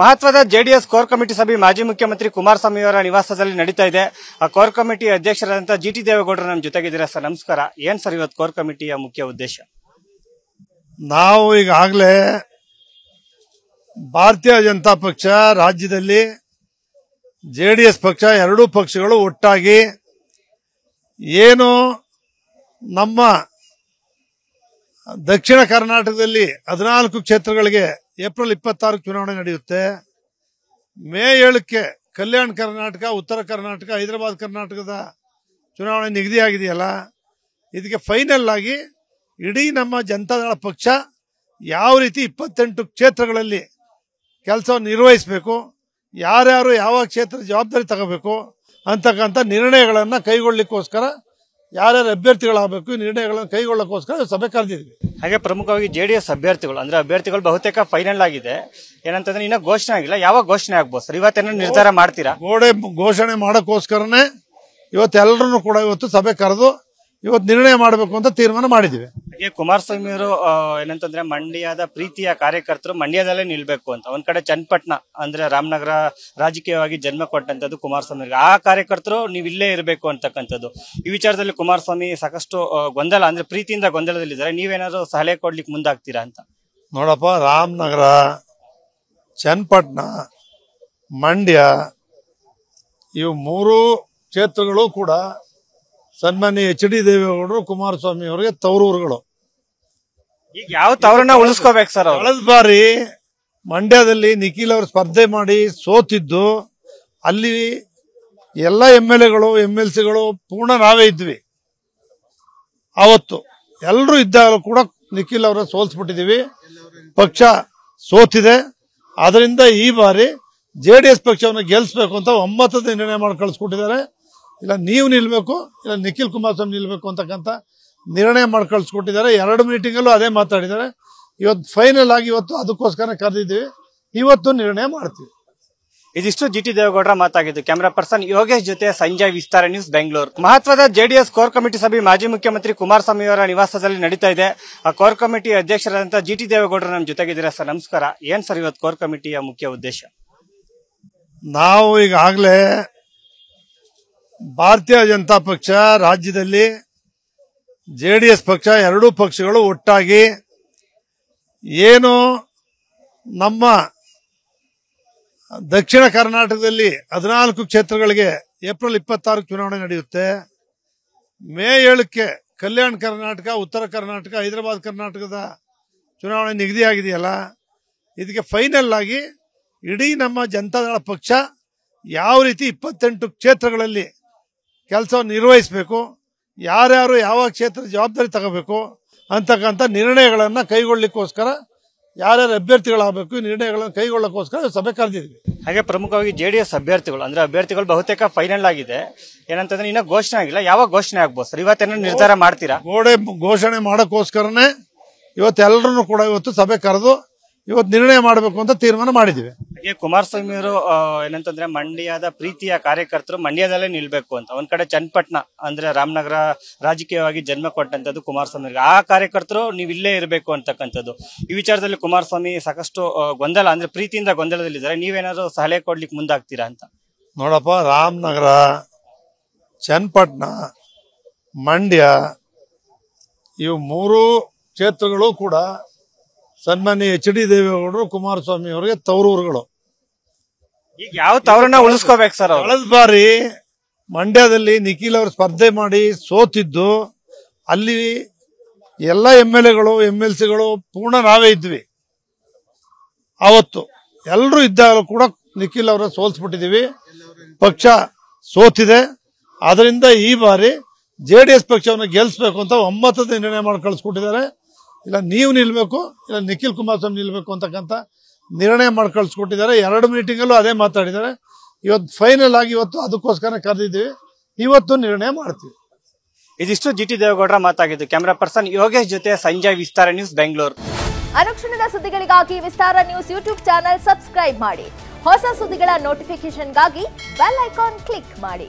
ಮಹತ್ವದ JDS core committee ಸಭೆ ಮಾಜಿ ಮುಖ್ಯಮಂತ್ರಿ ಕುಮಾರಸ್ವಾಮಿ ಅವರ ನಿವಾಸದಲ್ಲಿ ನಡೀತಾ ಇದೆ ಆ ಕೋರ್ ಕಮಿಟಿ ಅಧ್ಯಕ್ಷರಾದಂತಹ ಟಿ ದೇವೇಗೌಡರು ನಮ್ಮ ಜೊತೆಗಿದ್ದೀರಾ ಸರ್ ನಮಸ್ಕಾರ ಏನ್ ಸರ್ ಇವತ್ತು ಕೋರ್ ಕಮಿಟಿಯ ಮುಖ್ಯ ಉದ್ದೇಶ ನಾವು ಈಗಾಗಲೇ ಭಾರತೀಯ ಜನತಾ ಪಕ್ಷ ರಾಜ್ಯದಲ್ಲಿ ಜೆಡಿಎಸ್ ಪಕ್ಷ ಎರಡೂ ಪಕ್ಷಗಳು ಒಟ್ಟಾಗಿ ಏನು ನಮ್ಮ ದಕ್ಷಿಣ ಕರ್ನಾಟಕದಲ್ಲಿ ಹದಿನಾಲ್ಕು ಕ್ಷೇತ್ರಗಳಿಗೆ ಏಪ್ರಿಲ್ ಇಪ್ಪತ್ತಾರು ಚುನಾವಣೆ ನಡೆಯುತ್ತೆ ಮೇ ಏಳಕ್ಕೆ ಕಲ್ಯಾಣ ಕರ್ನಾಟಕ ಉತ್ತರ ಕರ್ನಾಟಕ ಹೈದರಾಬಾದ್ ಕರ್ನಾಟಕದ ಚುನಾವಣೆ ನಿಗದಿಯಾಗಿದೆಯಲ್ಲ ಇದಕ್ಕೆ ಫೈನಲ್ ಆಗಿ ಇಡೀ ನಮ್ಮ ಜನತಾದಳ ಪಕ್ಷ ಯಾವ ರೀತಿ ಇಪ್ಪತ್ತೆಂಟು ಕ್ಷೇತ್ರಗಳಲ್ಲಿ ಕೆಲಸವನ್ನು ನಿರ್ವಹಿಸಬೇಕು ಯಾರ್ಯಾರು ಯಾವ ಕ್ಷೇತ್ರ ಜವಾಬ್ದಾರಿ ತಗೋಬೇಕು ಅಂತಕ್ಕಂಥ ನಿರ್ಣಯಗಳನ್ನು ಕೈಗೊಳ್ಳಲಿಕ್ಕೋಸ್ಕರ ಯಾರ್ಯಾರು ಅಭ್ಯರ್ಥಿಗಳಾಗಬೇಕು ನಿರ್ಣಯಗಳನ್ನು ಕೈಗೊಳ್ಳೋಕ್ಕೋಸ್ಕರ ಸಭೆ ಕರೆದಿದ್ವಿ ಹಾಗೆ ಪ್ರಮುಖವಾಗಿ ಜೆ ಡಿ ಎಸ್ ಅಭ್ಯರ್ಥಿಗಳು ಅಂದ್ರೆ ಅಭ್ಯರ್ಥಿಗಳು ಬಹುತೇಕ ಫೈನಲ್ ಆಗಿದೆ ಏನಂತಂದ್ರೆ ಇನ್ನೂ ಘೋಷಣೆ ಆಗಿಲ್ಲ ಯಾವಾಗ ಘೋಷಣೆ ಆಗ್ಬೋದು ಸರ್ ಇವತ್ತೇನೋ ನಿರ್ಧಾರ ಮಾಡ್ತೀರಾ ಗೋಡೆ ಘೋಷಣೆ ಮಾಡೋಕ್ಕೋಸ್ಕರನೇ ಇವತ್ತೆಲ್ಲರೂ ಕೂಡ ಇವತ್ತು ಸಭೆ ಕರೆದು ಇವತ್ತು ನಿರ್ಣಯ ಮಾಡಬೇಕು ಅಂತ ತೀರ್ಮಾನ ಮಾಡಿದ್ದೀವಿ ಹಾಗೆ ಕುಮಾರಸ್ವಾಮಿ ಅವರು ಏನಂತಂದ್ರೆ ಮಂಡ್ಯದ ಪ್ರೀತಿಯ ಕಾರ್ಯಕರ್ತರು ಮಂಡ್ಯದಲ್ಲೇ ನಿಲ್ಬೇಕು ಅಂತ ಒಂದ್ ಕಡೆ ಚನ್ನಪಟ್ಟಣ ಅಂದ್ರೆ ರಾಮನಗರ ರಾಜಕೀಯವಾಗಿ ಜನ್ಮ ಕೊಟ್ಟಂತದ್ದು ಕುಮಾರಸ್ವಾಮಿ ಆ ಕಾರ್ಯಕರ್ತರು ನೀವು ಇಲ್ಲೇ ಇರಬೇಕು ಅಂತಕ್ಕಂಥದ್ದು ಈ ವಿಚಾರದಲ್ಲಿ ಕುಮಾರಸ್ವಾಮಿ ಸಾಕಷ್ಟು ಗೊಂದಲ ಅಂದ್ರೆ ಪ್ರೀತಿಯಿಂದ ಗೊಂದಲದಲ್ಲಿದ್ದಾರೆ ನೀವೇನಾದ್ರು ಸಲಹೆ ಕೊಡ್ಲಿಕ್ಕೆ ಮುಂದಾಗ್ತೀರಾ ಅಂತ ನೋಡಪ್ಪ ರಾಮನಗರ ಚನ್ನಪಟ್ಟಣ ಮಂಡ್ಯ ಇವು ಮೂರು ಕ್ಷೇತ್ರಗಳು ಕೂಡ ಸನ್ಮಾನ್ಯ ಎಚ್ ಡಿ ದೇವೇಗೌಡರು ಕುಮಾರಸ್ವಾಮಿ ಅವರಿಗೆ ತವರೂರುಗಳು ಈಗ ಯಾವ ತವರನ್ನ ಉಳಿಸ್ಕೋಬೇಕು ಸರ್ ಕಳೆದ ಬಾರಿ ಮಂಡ್ಯದಲ್ಲಿ ನಿಖಿಲ್ ಅವರು ಸ್ಪರ್ಧೆ ಮಾಡಿ ಸೋತಿದ್ದು ಅಲ್ಲಿ ಎಲ್ಲ ಎಮ್ ಎಲ್ ಎಗಳು ಎಮ್ ಎಲ್ ಸಿಗಳು ಪೂರ್ಣ ನಾವೇ ಇದ್ವಿ ಅವತ್ತು ಎಲ್ಲರೂ ಇದ್ದಾಗಲೂ ಕೂಡ ನಿಖಿಲ್ ಅವರ ಸೋಲ್ಸ್ಬಿಟ್ಟಿದೀವಿ ಪಕ್ಷ ಸೋತಿದೆ ಅದರಿಂದ ಈ ಬಾರಿ ಜೆ ಡಿ ಎಸ್ ಪಕ್ಷವನ್ನು ಗೆಲ್ಲಿಸ್ಬೇಕು ಅಂತ ಒಮ್ಮತದ ನಿರ್ಣಯ ಮಾಡಿ ಕಳಿಸ್ಕೊಟ್ಟಿದ್ದಾರೆ ಇಲ್ಲ ನೀವು ನಿಲ್ಲಬೇಕು ಇಲ್ಲ ನಿಖಿಲ್ ಕುಮಾರಸ್ವಾಮಿ ನಿಲ್ಲಬೇಕು ಅಂತಕ್ಕಂಥ ನಿರ್ಣಯ ಮಾಡಿ ಎರಡು ಮೀಟಿಂಗಲ್ಲೂ ಅದೇ ಮಾತಾಡಿದ್ದಾರೆ ಇವತ್ತು ಫೈನಲ್ ಆಗಿ ಇವತ್ತು ಅದಕ್ಕೋಸ್ಕರ ಕರೆದಿದ್ದೀವಿ ಇವತ್ತು ನಿರ್ಣಯ ಮಾಡ್ತೀವಿ ಇದಿಷ್ಟು ಜಿ ಟಿ ದೇವೇಗೌಡರ ಮಾತಾಗಿದ್ದು ಕ್ಯಾಮರಾ ಪರ್ಸನ್ ಯೋಗೇಶ್ ಜೊತೆ ಸಂಜಯ್ ವಿಸ್ತಾರ ನ್ಯೂಸ್ ಬೆಂಗಳೂರು ಮಹತ್ವದ ಜೆಡಿಎಸ್ ಕೋರ್ ಕಮಿಟಿ ಸಭೆ ಮಾಜಿ ಮುಖ್ಯಮಂತ್ರಿ ಕುಮಾರಸ್ವಾಮಿ ಅವರ ನಿವಾಸದಲ್ಲಿ ನಡೀತಾ ಇದೆ ಆ ಕೋರ್ ಕಮಿಟಿ ಅಧ್ಯಕ್ಷರಾದಂತಹ ಜಿ ಟಿ ದೇವೇಗೌಡರು ನಮ್ಮ ಜೊತೆಗಿದ್ದೀರ ಸರ್ ನಮಸ್ಕಾರ ಏನ್ ಸರ್ ಇವತ್ತು ಕೋರ್ ಕಮಿಟಿಯ ಮುಖ್ಯ ಉದ್ದೇಶ ನಾವು ಈಗಾಗಲೇ ಭಾರತೀಯ ಜನತಾ ಪಕ್ಷ ರಾಜ್ಯದಲ್ಲಿ ಜೆಡಿಎಸ್ ಪಕ್ಷ ಎರಡೂ ಪಕ್ಷಗಳು ಒಟ್ಟಾಗಿ ಏನು ನಮ್ಮ ದಕ್ಷಿಣ ಕರ್ನಾಟಕದಲ್ಲಿ ಹದಿನಾಲ್ಕು ಕ್ಷೇತ್ರಗಳಿಗೆ ಏಪ್ರಿಲ್ ಇಪ್ಪತ್ತಾರು ಚುನಾವಣೆ ನಡೆಯುತ್ತೆ ಮೇ ಏಳಕ್ಕೆ ಕಲ್ಯಾಣ ಕರ್ನಾಟಕ ಉತ್ತರ ಕರ್ನಾಟಕ ಹೈದರಾಬಾದ್ ಕರ್ನಾಟಕದ ಚುನಾವಣೆ ನಿಗದಿಯಾಗಿದೆಯಲ್ಲ ಇದಕ್ಕೆ ಫೈನಲ್ ಆಗಿ ಇಡೀ ನಮ್ಮ ಜನತಾದಳ ಪಕ್ಷ ಯಾವ ರೀತಿ ಇಪ್ಪತ್ತೆಂಟು ಕ್ಷೇತ್ರಗಳಲ್ಲಿ ಕೆಲಸವನ್ನು ನಿರ್ವಹಿಸಬೇಕು ಯಾರ್ಯಾರು ಯಾವ ಕ್ಷೇತ್ರ ಜವಾಬ್ದಾರಿ ತಗೋಬೇಕು ಅಂತಕ್ಕಂಥ ನಿರ್ಣಯಗಳನ್ನು ಕೈಗೊಳ್ಳಲಿಕ್ಕೋಸ್ಕರ ಯಾರ್ಯಾರು ಅಭ್ಯರ್ಥಿಗಳಾಗಬೇಕು ನಿರ್ಣಯಗಳನ್ನು ಕೈಗೊಳ್ಳೋಕ್ಕೋಸ್ಕರ ಸಭೆ ಕರೆದಿದ್ವಿ ಹಾಗೆ ಪ್ರಮುಖವಾಗಿ ಜೆ ಡಿ ಎಸ್ ಅಭ್ಯರ್ಥಿಗಳು ಅಂದ್ರೆ ಅಭ್ಯರ್ಥಿಗಳು ಬಹುತೇಕ ಫೈನಲ್ ಆಗಿದೆ ಏನಂತಂದ್ರೆ ಇನ್ನೂ ಘೋಷಣೆ ಆಗಿಲ್ಲ ಯಾವಾಗ ಘೋಷಣೆ ಆಗ್ಬೋದು ಸರ್ ಇವತ್ತೇನೋ ನಿರ್ಧಾರ ಮಾಡ್ತೀರಾ ಗೋಡೆ ಘೋಷಣೆ ಮಾಡೋಕ್ಕೋಸ್ಕರನೇ ಇವತ್ತೆಲ್ಲರೂ ಕೂಡ ಇವತ್ತು ಸಭೆ ಕರೆದು ಇವತ್ತು ನಿರ್ಣಯ ಮಾಡಬೇಕು ಅಂತ ತೀರ್ಮಾನ ಮಾಡಿದ್ದೀವಿ ಕುಮಾರಸ್ವಾಮಿ ಅವರು ಏನಂತಂದ್ರೆ ಮಂಡ್ಯದ ಪ್ರೀತಿಯ ಕಾರ್ಯಕರ್ತರು ಮಂಡ್ಯದಲ್ಲೇ ನಿಲ್ಬೇಕು ಅಂತ ಒಂದ್ ಕಡೆ ಚನ್ನಪಟ್ಟಣ ಅಂದ್ರೆ ರಾಮನಗರ ರಾಜಕೀಯವಾಗಿ ಜನ್ಮ ಕೊಟ್ಟಂತದ್ದು ಕುಮಾರಸ್ವಾಮಿ ಆ ಕಾರ್ಯಕರ್ತರು ನೀವು ಇಲ್ಲೇ ಇರಬೇಕು ಅಂತಕ್ಕಂಥದ್ದು ಈ ವಿಚಾರದಲ್ಲಿ ಕುಮಾರಸ್ವಾಮಿ ಸಾಕಷ್ಟು ಗೊಂದಲ ಅಂದ್ರೆ ಪ್ರೀತಿಯಿಂದ ಗೊಂದಲದಲ್ಲಿದ್ದಾರೆ ನೀವೇನಾದ್ರು ಸಲಹೆ ಕೊಡ್ಲಿಕ್ಕೆ ಮುಂದಾಗ್ತೀರಾ ಅಂತ ನೋಡಪ್ಪ ರಾಮನಗರ ಚನ್ನಪಟ್ಟಣ ಮಂಡ್ಯ ಇವು ಮೂರು ಕ್ಷೇತ್ರಗಳು ಕೂಡ ಸನ್ಮಾನ್ಯ ಎಚ್ ಡಿ ದೇವೇಗೌಡರು ಕುಮಾರಸ್ವಾಮಿ ಅವರಿಗೆ ತವರೂರುಗಳು ಈಗ ಯಾವ ತವರನ್ನ ಉಳಿಸ್ಕೋಬೇಕು ಸರ್ ಕಳೆದ ಬಾರಿ ಮಂಡ್ಯದಲ್ಲಿ ನಿಖಿಲ್ ಅವರು ಸ್ಪರ್ಧೆ ಮಾಡಿ ಸೋತಿದ್ದು ಅಲ್ಲಿ ಎಲ್ಲ ಎಮ್ ಎಲ್ ಎಗಳು ಎಮ್ ಎಲ್ ಸಿಗಳು ಪೂರ್ಣ ನಾವೇ ಇದ್ವಿ ಅವತ್ತು ಎಲ್ಲರೂ ಇದ್ದಾಗಲೂ ಕೂಡ ನಿಖಿಲ್ ಅವರ ಸೋಲ್ಸ್ಬಿಟ್ಟಿದ್ದೀವಿ ಪಕ್ಷ ಸೋತಿದೆ ಅದರಿಂದ ಈ ಬಾರಿ ಜೆ ಡಿ ಎಸ್ ಪಕ್ಷವನ್ನು ಗೆಲ್ಲಿಸ್ಬೇಕು ಅಂತ ಒಂಬತ್ತದ ನಿರ್ಣಯ ಮಾಡಿ ಕಳಿಸ್ಕೊಟ್ಟಿದ್ದಾರೆ ಇಲ್ಲ ನೀವು ನಿಲ್ಲಬೇಕು ಇಲ್ಲ ನಿಖಿಲ್ ಕುಮಾರಸ್ವಾಮಿ ನಿಲ್ಲಬೇಕು ಅಂತಕ್ಕಂಥ ನಿರ್ಣಯ ಮಾಡಿ ಕಳಿಸ್ಕೊಟ್ಟಿದ್ದಾರೆ ಎರಡು ಮೀಟಿಂಗಲ್ಲೂ ಅದೇ ಮಾತಾಡಿದ್ದಾರೆ ಇವತ್ತು ಫೈನಲ್ ಆಗಿ ಇವತ್ತು ಅದಕ್ಕೋಸ್ಕರ ಕರೆದಿದ್ದೀವಿ ಇವತ್ತು ನಿರ್ಣಯ ಮಾಡ್ತೀವಿ ಇದಿಷ್ಟು ಜಿ ಟಿ ದೇವೇಗೌಡರ ಮಾತಾಗಿದ್ದು ಕ್ಯಾಮರಾ ಪರ್ಸನ್ ಯೋಗೇಶ್ ಜೊತೆ ಸಂಜಯ್ ವಿಸ್ತಾರ ನ್ಯೂಸ್ ಬೆಂಗಳೂರು ಅನುಕ್ಷಣದ ಸುದ್ದಿಗಳಿಗಾಗಿ Vistara news YouTube channel subscribe ಮಾಡಿ ಹೊಸ ಸುದ್ದಿಗಳ ನೋಟಿಫಿಕೇಶನ್ಗಾಗಿ ಬೆಲ್ ಐಕಾನ್ ಕ್ಲಿಕ್ ಮಾಡಿ